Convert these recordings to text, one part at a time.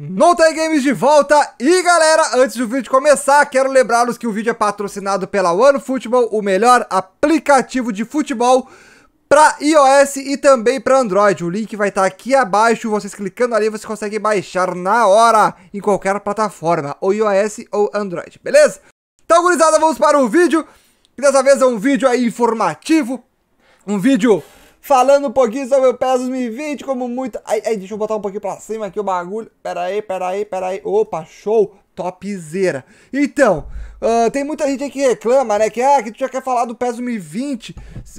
Notai games de volta e galera, antes do vídeo começar, quero lembrá-los que o vídeo é patrocinado pela OneFootball, o melhor aplicativo de futebol para iOS e também para Android. O link vai estar tá aqui abaixo, vocês clicando ali você consegue baixar na hora em qualquer plataforma, ou iOS ou Android, beleza? Então, gurizada, vamos para o vídeo, que dessa vez é um vídeo aí informativo, um vídeo falando um pouquinho sobre o PES 2020, como muito... Ai, ai, deixa eu botar um pouquinho pra cima aqui o bagulho. Pera aí, pera aí, pera aí. Opa, show! Topzera. Então, uh, tem muita gente aí que reclama, né? Que, ah, que tu já quer falar do PES 2020,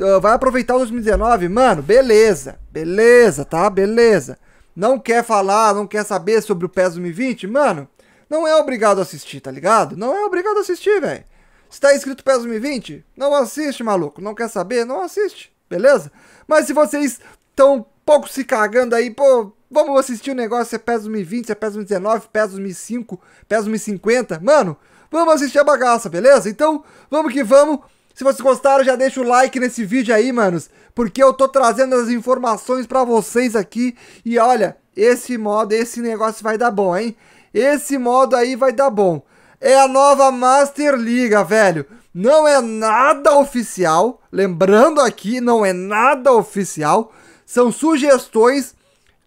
uh, vai aproveitar o 2019. Mano, beleza, beleza, tá? Beleza. Não quer falar, não quer saber sobre o PES 2020? Mano, não é obrigado a assistir, tá ligado? Não é obrigado a assistir, velho. Se tá escrito PES 2020, não assiste, maluco. Não quer saber? Não assiste beleza? Mas se vocês estão pouco se cagando aí, pô, vamos assistir o um negócio, você pesa 1,20, você pesa 19, pesa 5, pesa 50, mano, vamos assistir a bagaça, beleza? Então, vamos que vamos. Se vocês gostaram, já deixa o like nesse vídeo aí, manos, porque eu tô trazendo as informações pra vocês aqui. E olha, esse modo, esse negócio vai dar bom, hein? Esse modo aí vai dar bom. É a nova Master Liga, velho. Não é nada oficial, lembrando aqui, não é nada oficial. São sugestões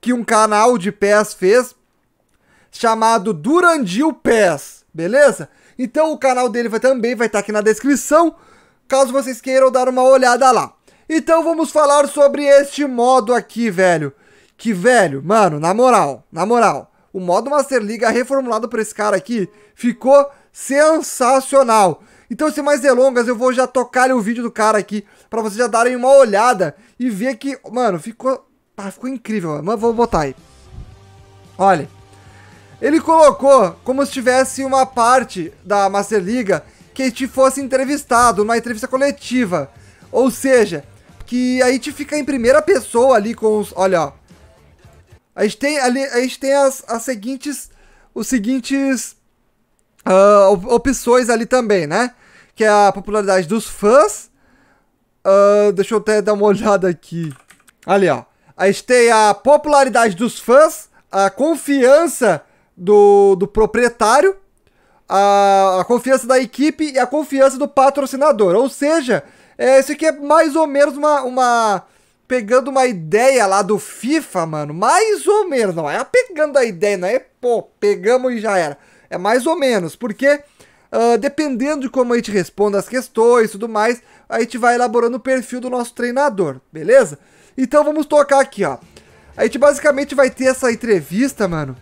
que um canal de pés fez chamado Durandil Pés, beleza? Então o canal dele vai, também vai estar tá aqui na descrição, caso vocês queiram dar uma olhada lá. Então vamos falar sobre este modo aqui, velho. Que, velho, mano, na moral, na moral, o modo Master Liga reformulado por esse cara aqui ficou sensacional. Então, sem mais delongas, eu vou já tocar o vídeo do cara aqui para vocês já darem uma olhada e ver que, mano, ficou, ah, ficou incrível, mas vou botar aí. Olha, ele colocou como se tivesse uma parte da Master Liga que a gente fosse entrevistado numa entrevista coletiva. Ou seja, que a gente fica em primeira pessoa ali com os, olha, ó. A gente tem ali, a gente tem as, as seguintes os seguintes uh, opções ali também, né? que é a popularidade dos fãs. Uh, deixa eu até dar uma olhada aqui. Ali, ó. A gente tem a popularidade dos fãs, a confiança do, do proprietário, a, a confiança da equipe e a confiança do patrocinador. Ou seja, é, isso aqui é mais ou menos uma, uma. Pegando uma ideia lá do FIFA, mano. Mais ou menos. Não é pegando a ideia, não é? Pô, pegamos e já era. É mais ou menos. Porque Uh, dependendo de como a gente responda as questões e tudo mais, a gente vai elaborando o perfil do nosso treinador, beleza? Então vamos tocar aqui, ó. A gente basicamente vai ter essa entrevista, mano.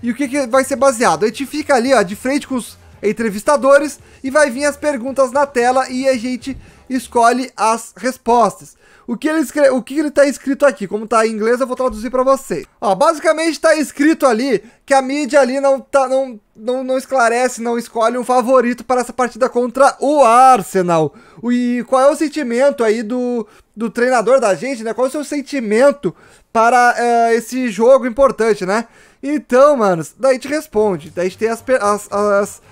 E o que, que vai ser baseado? A gente fica ali, ó, de frente com os entrevistadores e vai vir as perguntas na tela e a gente escolhe as respostas. O que ele escre... o que ele tá escrito aqui? Como está em inglês, eu vou traduzir para você. Ó, basicamente está escrito ali que a mídia ali não tá não, não não esclarece, não escolhe um favorito para essa partida contra o Arsenal. E qual é o sentimento aí do do treinador da gente, né? Qual é o seu sentimento para uh, esse jogo importante, né? Então, manos, daí te responde. Daí a gente tem as, as, as,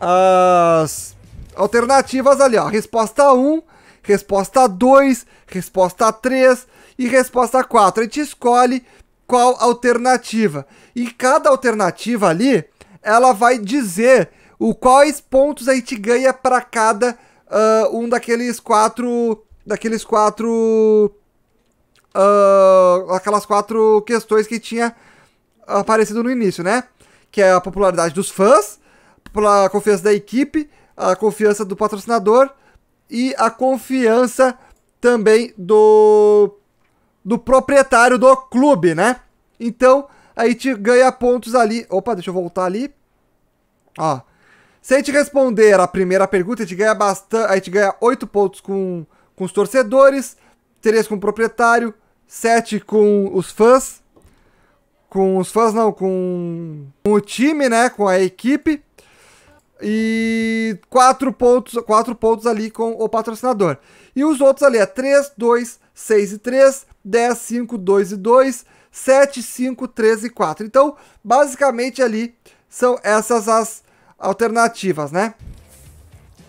as alternativas ali, ó. Resposta 1, resposta 2, resposta 3 e resposta 4. A gente escolhe qual alternativa. E cada alternativa ali, ela vai dizer o quais pontos a gente ganha para cada uh, um daqueles quatro daqueles quatro uh, aquelas quatro questões que tinha aparecido no início, né? Que é a popularidade dos fãs, a confiança da equipe, a confiança do patrocinador e a confiança também do, do proprietário do clube, né? Então, aí te ganha pontos ali. Opa, deixa eu voltar ali. Ó. Se a gente responder a primeira pergunta, a gente ganha bastante. A gente ganha 8 pontos com, com os torcedores, 3 com o proprietário, 7 com os fãs. Com os fãs, não, com o time, né? Com a equipe e quatro pontos, quatro pontos ali com o patrocinador. E os outros ali é 3, 2, 6 e 3, 10, 5, 2 e 2, 7, 5, 13 e 4. Então, basicamente ali são essas as alternativas, né?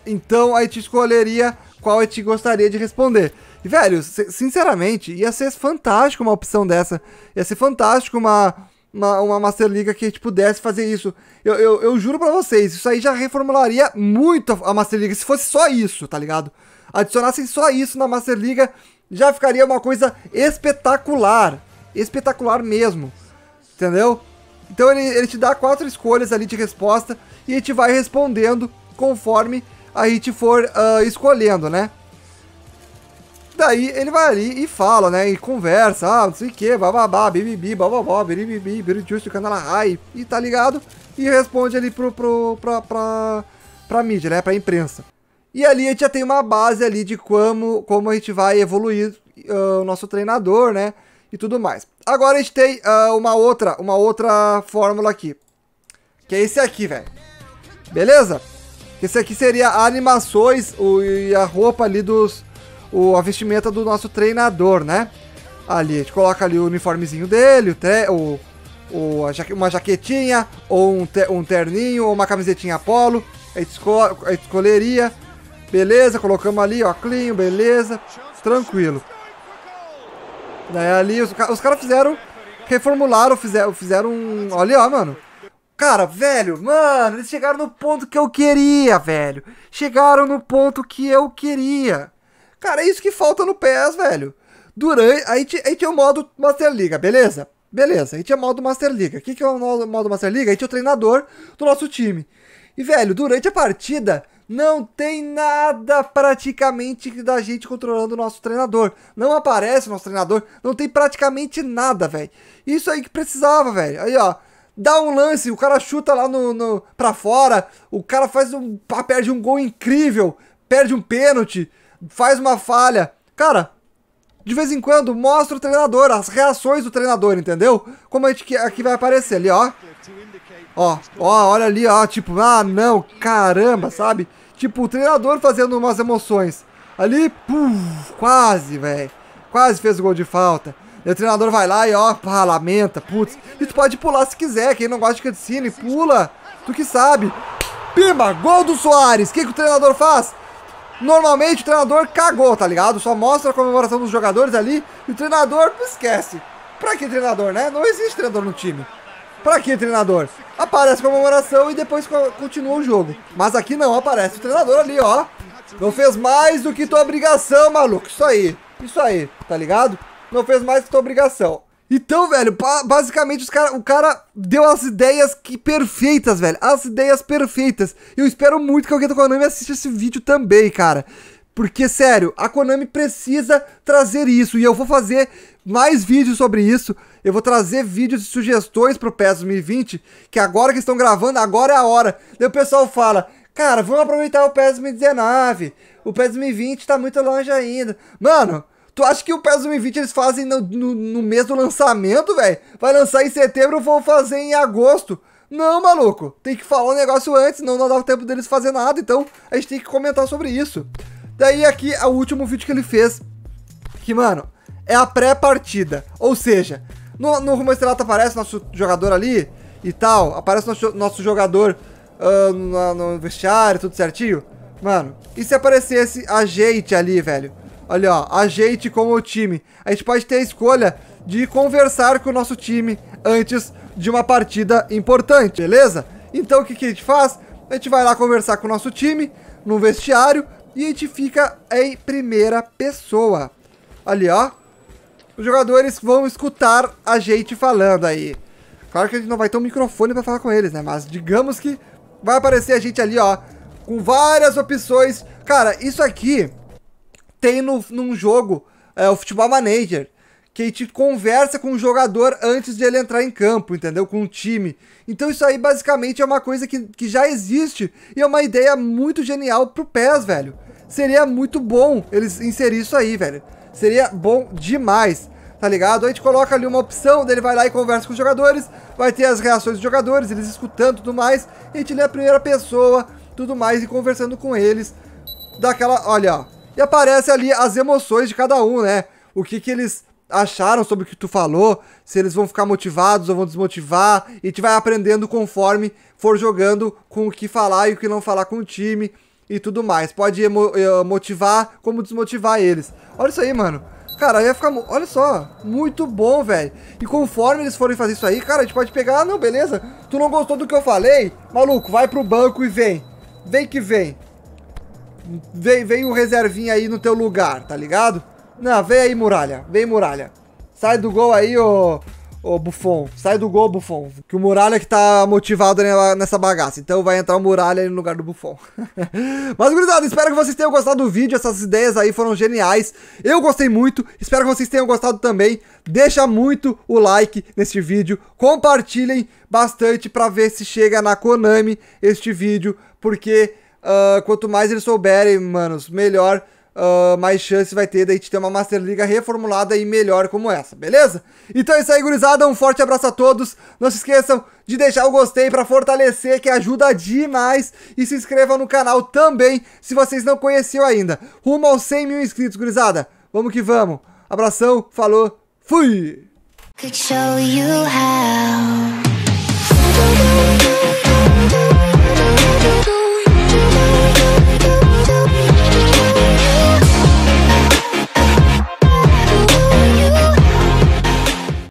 Então, a gente escolheria qual a gente gostaria de responder. E, velho, sinceramente, ia ser fantástico uma opção dessa. Ia ser fantástico uma uma, uma Master League que, gente tipo, pudesse fazer isso. Eu, eu, eu juro pra vocês, isso aí já reformularia muito a Master League, se fosse só isso, tá ligado? Adicionassem só isso na Master League, já ficaria uma coisa espetacular. Espetacular mesmo, entendeu? Então ele, ele te dá quatro escolhas ali de resposta e a gente vai respondendo conforme a gente for uh, escolhendo, né? Daí ele vai ali e fala, né? E conversa, ah, não sei o que, bababá, bibibi, bababá, biribibi, canal canalahai, e tá ligado? E responde ali pro, pro, pra, pra, pra mídia, né? Pra imprensa. E ali a gente já tem uma base ali de como, como a gente vai evoluir uh, o nosso treinador, né? E tudo mais. Agora a gente tem uh, uma outra, uma outra fórmula aqui. Que é esse aqui, velho. Beleza? Esse aqui seria animações o, e a roupa ali dos, o, a vestimenta do nosso treinador, né? Ali, a gente coloca ali o uniformezinho dele, o, tre, o, o uma jaquetinha, ou um, te, um terninho, ou uma camisetinha polo. A gente, esco, a gente escolheria, beleza, colocamos ali, ó, clean, beleza, tranquilo. Daí ali, os, os caras fizeram, reformularam, fizeram, fizeram um... Olha, ó, mano. Cara, velho, mano, eles chegaram no ponto que eu queria, velho. Chegaram no ponto que eu queria. Cara, é isso que falta no PES, velho. Durante. Aí, aí tinha o modo Master Liga, beleza? Beleza, aí tinha é modo Master Liga. O que, que é o modo Master Liga? Aí tinha é o treinador do nosso time. E, velho, durante a partida, não tem nada praticamente da gente controlando o nosso treinador. Não aparece o nosso treinador, não tem praticamente nada, velho. Isso aí que precisava, velho. Aí, ó, dá um lance, o cara chuta lá no, no pra fora, o cara faz um. perde um gol incrível, perde um pênalti faz uma falha. Cara, de vez em quando mostra o treinador, as reações do treinador, entendeu? Como a gente aqui vai aparecer ali, ó. Ó, ó, olha ali, ó, tipo, ah, não, caramba, sabe? Tipo, o treinador fazendo umas emoções. Ali, puf, quase, velho. Quase fez o gol de falta. E o treinador vai lá e ó, pá, lamenta, putz. E tu pode pular se quiser, quem não gosta de cutscene, pula. Tu que sabe. Pimba, gol do Soares. O que, que o treinador faz? Normalmente o treinador cagou, tá ligado? Só mostra a comemoração dos jogadores ali e o treinador esquece. Pra que treinador, né? Não existe treinador no time. Pra que treinador? Aparece a comemoração e depois co continua o jogo. Mas aqui não, aparece o treinador ali, ó. Não fez mais do que tua obrigação, maluco. Isso aí, isso aí, tá ligado? Não fez mais do que tua obrigação. Então, velho, basicamente os cara, o cara deu as ideias que perfeitas, velho. As ideias perfeitas. Eu espero muito que alguém da Konami assista esse vídeo também, cara. Porque, sério, a Konami precisa trazer isso. E eu vou fazer mais vídeos sobre isso. Eu vou trazer vídeos e sugestões pro PES 2020. Que agora que estão gravando, agora é a hora. Daí o pessoal fala... Cara, vamos aproveitar o PES 2019. O PES 2020 tá muito longe ainda. Mano... Tu acha que o PES 2020 eles fazem no, no, no mês do lançamento, velho? Vai lançar em setembro, vou fazer em agosto. Não, maluco, tem que falar o um negócio antes, não, não dá tempo deles fazer nada, então a gente tem que comentar sobre isso. Daí aqui, é o último vídeo que ele fez, que, mano, é a pré-partida. Ou seja, no, no Rumo Estrelato aparece nosso jogador ali e tal, aparece nosso, nosso jogador uh, no, no vestiário, tudo certinho. Mano, e se aparecesse a gente ali, velho? Olha, ó, a gente com o time. A gente pode ter a escolha de conversar com o nosso time antes de uma partida importante, beleza? Então o que, que a gente faz? A gente vai lá conversar com o nosso time no vestiário e a gente fica em primeira pessoa. Ali, ó. Os jogadores vão escutar a gente falando aí. Claro que a gente não vai ter um microfone para falar com eles, né? Mas digamos que vai aparecer a gente ali, ó, com várias opções. Cara, isso aqui tem no, num jogo, é, o Futebol Manager, que a gente conversa com o jogador antes de ele entrar em campo, entendeu? Com o time. Então isso aí basicamente é uma coisa que, que já existe e é uma ideia muito genial pro PES, velho. Seria muito bom eles inserir isso aí, velho. Seria bom demais, tá ligado? A gente coloca ali uma opção, dele vai lá e conversa com os jogadores, vai ter as reações dos jogadores, eles escutando tudo mais, a gente lê a primeira pessoa, tudo mais, e conversando com eles. Daquela, olha, ó, e aparece ali as emoções de cada um, né? O que que eles acharam sobre o que tu falou, se eles vão ficar motivados ou vão desmotivar, e tu vai aprendendo conforme for jogando com o que falar e o que não falar com o time e tudo mais. Pode eh, motivar como desmotivar eles. Olha isso aí, mano. Cara, ia ficar... Olha só, muito bom, velho. E conforme eles forem fazer isso aí, cara, a gente pode pegar... Ah, não, beleza. Tu não gostou do que eu falei? Maluco, vai pro banco e vem. Vem que vem. Vem, vem o reservinho aí no teu lugar, tá ligado? Não, vem aí, Muralha. Vem, Muralha. Sai do gol aí, ô, ô Buffon. Sai do gol, Buffon. Que o Muralha que tá motivado nessa bagaça. Então vai entrar o Muralha aí no lugar do Buffon. Mas, gurizada, espero que vocês tenham gostado do vídeo. Essas ideias aí foram geniais. Eu gostei muito. Espero que vocês tenham gostado também. Deixa muito o like neste vídeo. Compartilhem bastante pra ver se chega na Konami este vídeo. Porque... Uh, quanto mais eles souberem, manos, melhor, uh, mais chance vai ter daí de ter uma Master Liga reformulada e melhor como essa, beleza? Então é isso aí, gurizada. Um forte abraço a todos. Não se esqueçam de deixar o gostei para fortalecer, que ajuda demais. E se inscrevam no canal também, se vocês não conheciam ainda. Rumo aos 100 mil inscritos, gurizada. Vamos que vamos. Abração, falou, fui! Could show you how.